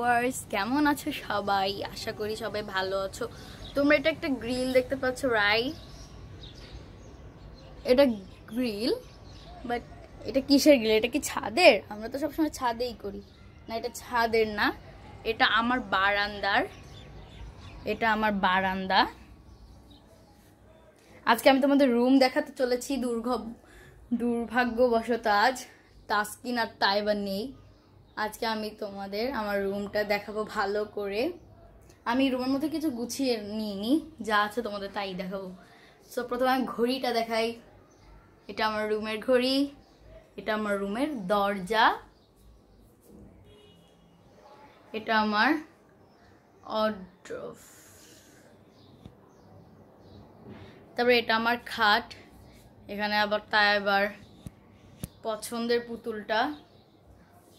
viewers কেমন আছো সবাই আশা করি সবাই ভালো আছো তোমরা এটা একটা গ্রিল দেখতে পাচ্ছ রাই এটা গ্রিল বাট এটা কিসের গ্রিল এটা কি ছাদের আমরা তো সবসময় ছাদেই করি না এটা ছাদের না এটা আমার বারান্দার এটা আমার বারান্দা আজকে আমি তোমাদের রুম দেখাতে চলেছি দুর্ঘ দুর্ভাগ্যবশত আজ তাস্কিন আর তাইবা নেই আজকে আমি তোমাদের আমার রুমটা দেখাবো ভালো করে আমি রুমের মধ্যে কিছু গুছিয়ে নিইনি যা আছে তোমাদের তাই দেখাবো সো প্রথমে আমি ঘড়িটা দেখাই এটা আমার রুমের ঘড়ি এটা আমার রুমের দরজা এটা আমার অড্রফ তারপরে এটা আমার খাট এখানে আবার তাই আবার পছন্দের পুতুলটা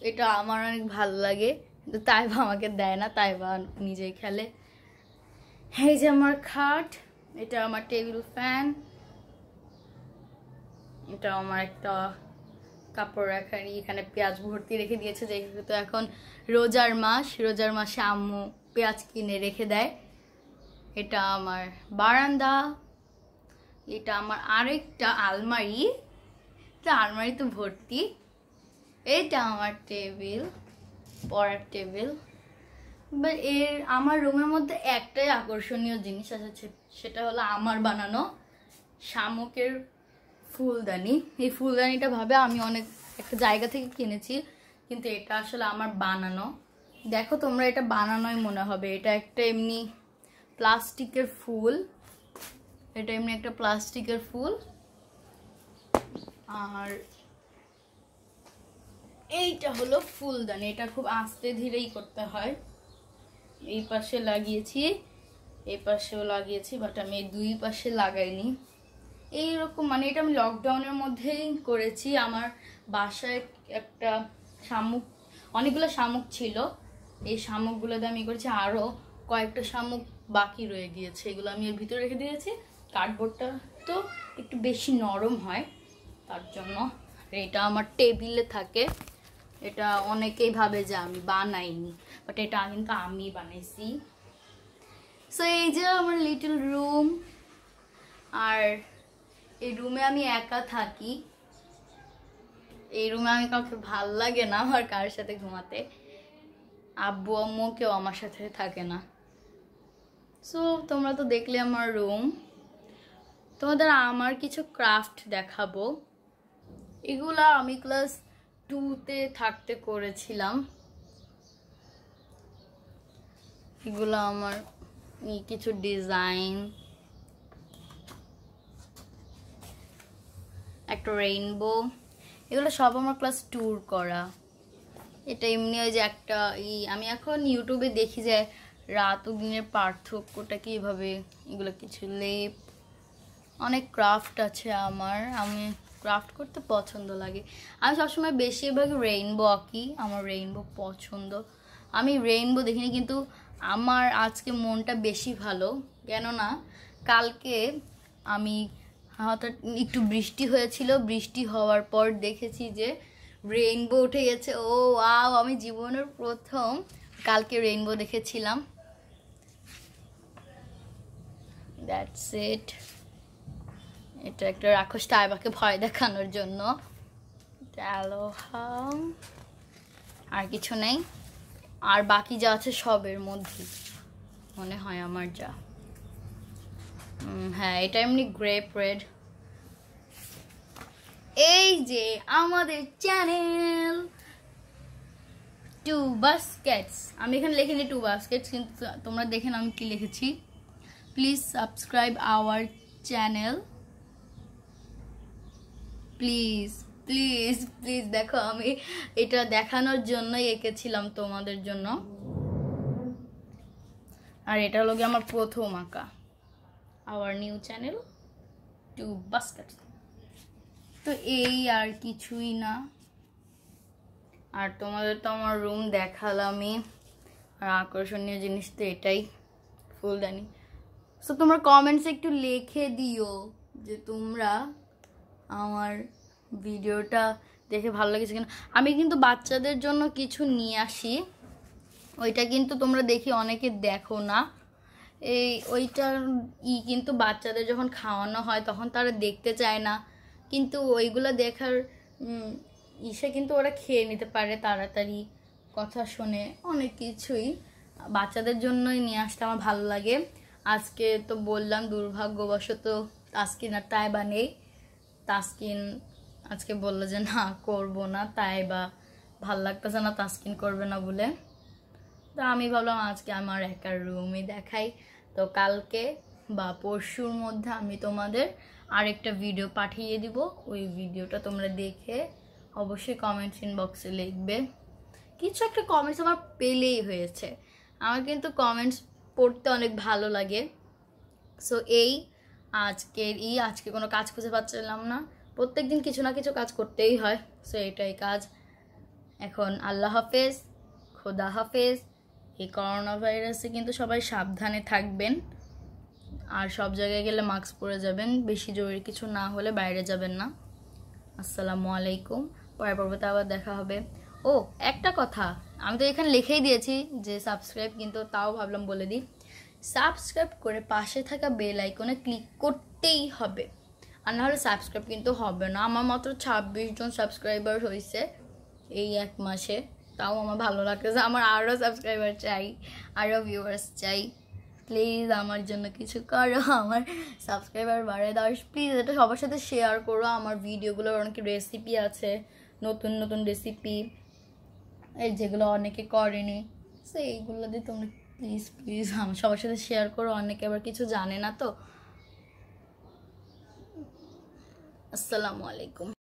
এটা আমার অনেক ভালো লাগে কিন্তু বা আমাকে দেয় না তাই বা নিজেই খেলে এই যে আমার খাট এটা আমার টেবিল ফ্যান এটা আমার একটা কাপড় রাখার এখানে পেঁয়াজ ভর্তি রেখে দিয়েছে যেহেতু এখন রোজার মাস রোজার মাসে আম্মু পেঁয়াজ কিনে রেখে দেয় এটা আমার বারান্দা এটা আমার আরেকটা আলমারি তো আলমারি তো ভর্তি এটা আমার টেবিল পড়ার টেবিল বাট এর আমার রুমের মধ্যে একটাই আকর্ষণীয় জিনিস আছে সেটা হলো আমার বানানো শামুকের ফুলদানি এই ফুলদানিটা ভাবে আমি অনেক একটা জায়গা থেকে কিনেছি কিন্তু এটা আসলে আমার বানানো দেখো তোমরা এটা বানানোই মনে হবে এটা একটা এমনি প্লাস্টিকের ফুল এটা এমনি একটা প্লাস্টিকের ফুল আর এইটা হলো ফুলদানি এটা খুব আস্তে ধীরেই করতে হয় এই পাশে লাগিয়েছি এই পাশেও লাগিয়েছি বাট আমি দুই পাশে লাগাইনি এইরকম মানে এটা আমি লকডাউনের মধ্যেই করেছি আমার বাসায় একটা শামুক অনেকগুলো শামুক ছিল এই শামুকগুলো দিয়ে আমি করেছি আরও কয়েকটা শামুক বাকি রয়ে গিয়েছে এগুলো আমি এর ভিতরে রেখে দিয়েছি কার্ডবোর্ডটা তো একটু বেশি নরম হয় তার জন্য এটা আমার টেবিলে থাকে এটা অনেকেই ভাবে যে আমি বানাইনি বাট এটা কিন্তু আমি বানাইছি সো এই যে আমার লিটল রুম আর এই রুমে আমি একা থাকি এই রুমে আমি কাউকে ভাল লাগে না আমার কার সাথে ঘুমাতে আব্বু আম্মু কেউ আমার সাথে থাকে না সো তোমরা তো দেখলে আমার রুম তোমাদের আমার কিছু ক্রাফট দেখাবো এগুলা আমি ক্লাস টুতে থাকতে করেছিলাম এগুলো আমার কিছু ডিজাইন একটা রেইনবো এগুলো সব আমার ক্লাস ট্যুর করা এটা এমনি হয় যে একটা ই আমি এখন ইউটিউবে দেখি যে রাত ও দিনের পার্থক্যটা কীভাবে এগুলো কিছু লেপ অনেক ক্রাফট আছে আমার আমি ক্রাফট করতে পছন্দ লাগে আমি সবসময় বেশিরভাগ রেইনবো আঁকি আমার রেইনবো পছন্দ আমি রেইনবো দেখিনি কিন্তু আমার আজকে মনটা বেশি ভালো কেননা কালকে আমি হঠাৎ একটু বৃষ্টি হয়েছিল বৃষ্টি হওয়ার পর দেখেছি যে রেইনবো উঠে গেছে ও আও আমি জীবনের প্রথম কালকে রেইনবো দেখেছিলাম দ্যাটস ইট এটা একটা রাক্ষস টাইবাকে ভয় দেখানোর জন্য আর কিছু নেই আর বাকি যা আছে সবের মধ্যে মনে হয় আমার যা হ্যাঁ এটা এমনি গ্রেপ রেড এই যে আমাদের চ্যানেল টু বাস্কেটস আমি এখানে লিখিনি টু বাস্কেটস কিন্তু তোমরা দেখেন আমি কি লিখেছি please subscribe our channel please please please দেখো আমি এটা দেখানোর জন্যই এঁকেছিলাম তোমাদের জন্য আর এটা হলো গিয়ে আমার প্রথম আঁকা our new channel to basket তো এই আর কিছুই না আর তোমাদের তো আমার রুম দেখালামই আর আকর্ষণীয় জিনিস তো এটাই ফুলদানি সো তোমরা কমেন্টসে একটু লিখে দিও যে তোমরা আমার ভিডিওটা দেখে ভালো লেগেছে কিনা আমি কিন্তু বাচ্চাদের জন্য কিছু নিয়ে আসি ওইটা কিন্তু তোমরা দেখি অনেকে দেখো না এই ওইটার ই কিন্তু বাচ্চাদের যখন খাওয়ানো হয় তখন তারা দেখতে চায় না কিন্তু ওইগুলো দেখার ইসে কিন্তু ওরা খেয়ে নিতে পারে তাড়াতাড়ি কথা শুনে অনেক কিছুই বাচ্চাদের জন্যই নিয়ে আসতে আমার ভালো লাগে আজকে তো বললাম দুর্ভাগ্যবশত আজকে না তাই বা নেই তাস্কিন আজকে বললো যে না করব না তাই বা ভাল লাগতেছে না তাস্কিন করবে না বলে তো আমি ভাবলাম আজকে আমার একার রুমই দেখাই তো কালকে বা পরশুর মধ্যে আমি তোমাদের আরেকটা ভিডিও পাঠিয়ে দিব ওই ভিডিওটা তোমরা দেখে অবশ্যই কমেন্টস ইনবক্সে লিখবে কিছু একটা কমেন্টস আমার পেলেই হয়েছে আমার কিন্তু কমেন্টস পড়তে অনেক ভালো লাগে সো এই আজকের ই আজকে কোনো কাজ খুঁজে পাচ্ছিলাম না প্রত্যেক দিন কিছু না কিছু কাজ করতেই হয় সো এটাই কাজ এখন আল্লাহ হাফেজ খোদা হাফেজ এই করোনা ভাইরাসে কিন্তু সবাই সাবধানে থাকবেন আর সব জায়গায় গেলে মাস্ক পরে যাবেন বেশি জরুরি কিছু না হলে বাইরে যাবেন না আসসালামু আলাইকুম পরে পর্বতে আবার দেখা হবে ও একটা কথা আমি তো এখানে লিখেই দিয়েছি যে সাবস্ক্রাইব কিন্তু তাও ভাবলাম বলে দিই সাবস্ক্রাইব করে পাশে থাকা বেল আইকনে ক্লিক করতেই হবে আর নাহলে সাবস্ক্রাইব কিন্তু হবে না আমার মাত্র ছাব্বিশ জন সাবস্ক্রাইবার হয়েছে এই এক মাসে তাও আমার ভালো লাগতেছে আমার আরও সাবস্ক্রাইবার চাই আরও ভিউয়ার্স চাই প্লিজ আমার জন্য কিছু করো আমার সাবস্ক্রাইবার বাড়ায় দাও প্লিজ এটা সবার সাথে শেয়ার করো আমার ভিডিওগুলোর অনেক রেসিপি আছে নতুন নতুন রেসিপি এই যেগুলো অনেকে করেনি সো এইগুলো দিয়ে তোমরা প্লিজ প্লিজ আমার সবার সাথে শেয়ার করো অনেকে আবার কিছু জানে না তো আসসালামু আলাইকুম